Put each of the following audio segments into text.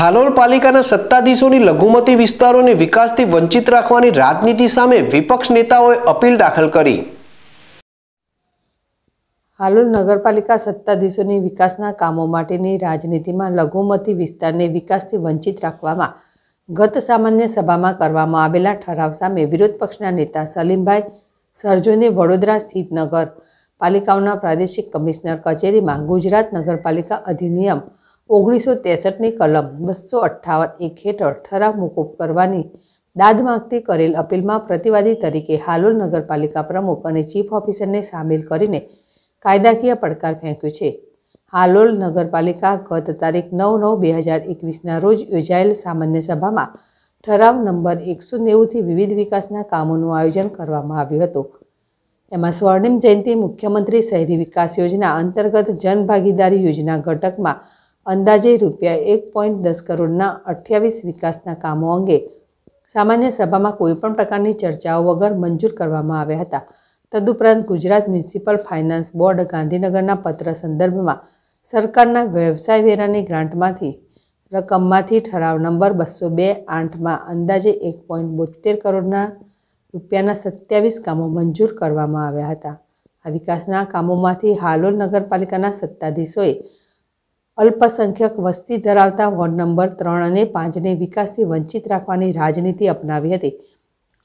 હાલોલ પાલિકાના સત્તાધીશોની લઘુમતી વિસ્તારોને વિકાસથી વંચિત રાખવાની રાજનીતિ સામે વિપક્ષ નેતાઓએ અપીલ દાખલ કરી હાલોલ નગરપાલિકા સત્તાધીશોની વિકાસના કામો માટેની રાજનીતિમાં લઘુમતી વિસ્તારને વિકાસથી વંચિત રાખવામાં ગત સામાન્ય સભામાં કરવામાં આવેલા ઠરાવ સામે વિરોધ પક્ષના નેતા સલીમભાઈ સરજોને વડોદરા સ્થિત નગર પાલિકાઓના પ્રાદેશિક કમિશનર કચેરીમાં ગુજરાત નગરપાલિકા અધિનિયમ ઓગણીસો ત્રેસઠની કલમ બસો અઠ્ઠાવન એક હેઠળ ઠરાવ મોકૂફ કરવાની દાદ માગતી કરેલ અપીલમાં પ્રતિવાદી તરીકે હાલોલ નગરપાલિકા પ્રમુખ અને ચીફ ઓફિસરને સામેલ કરીને કાયદાકીય પડકાર ફેંક્યો છે હાલોલ નગરપાલિકા ગત તારીખ નવ નવ બે હજાર એકવીસના રોજ યોજાયેલ સામાન્ય સભામાં ઠરાવ નંબર એકસો નેવુંથી વિવિધ વિકાસના કામોનું આયોજન કરવામાં આવ્યું હતું એમાં સ્વર્ણિમ જયંતિ મુખ્યમંત્રી શહેરી વિકાસ યોજના અંતર્ગત જનભાગીદારી યોજના ઘટકમાં અંદાજે રૂપિયા એક પોઈન્ટ દસ કરોડના અઠ્યાવીસ વિકાસના કામો અંગે સામાન્ય સભામાં કોઈપણ પ્રકારની ચર્ચાઓ વગર મંજૂર કરવામાં આવ્યા હતા તદુપરાંત ગુજરાત મ્યુનિસિપલ ફાઇનાન્સ બોર્ડ ગાંધીનગરના પત્ર સંદર્ભમાં સરકારના વ્યવસાય વેરાની ગ્રાન્ટમાંથી રકમમાંથી ઠરાવ નંબર બસો બે આઠમાં અંદાજે એક પોઈન્ટ બોતેર કરોડના રૂપિયાના સત્યાવીસ કામો મંજૂર કરવામાં આવ્યા હતા આ વિકાસના કામોમાંથી હાલોલ નગરપાલિકાના સત્તાધીશોએ અલ્પસંખ્યક વસ્તી ધરાવતા વોર્ડ નંબર ત્રણ અને પાંચને વિકાસથી વંચિત રાખવાની રાજનીતિ અપનાવી હતી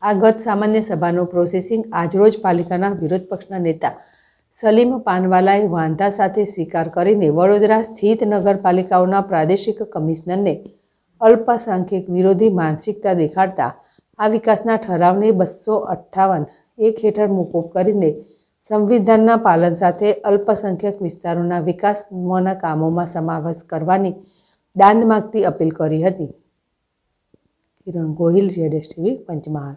આ ગત સામાન્ય સભાનું પ્રોસેસિંગ આજરોજ પાલિકાના વિરોધ પક્ષના નેતા સલીમ પાનવાલાએ વાંધા સાથે સ્વીકાર કરીને વડોદરા સ્થિત નગરપાલિકાઓના પ્રાદેશિક કમિશનરને અલ્પસંખ્યક વિરોધી માનસિકતા દેખાડતા આ વિકાસના ઠરાવને બસો અઠ્ઠાવન એક હેઠળ મોકૂફ કરીને સંવિધાનના પાલન સાથે અલ્પસંખ્યક વિસ્તારોના વિકાસના કામોમાં સમાવેશ કરવાની દાંદ માગતી અપીલ કરી હતી કિરણ ગોહિલ જેડેશ ટીવી પંચમહાલ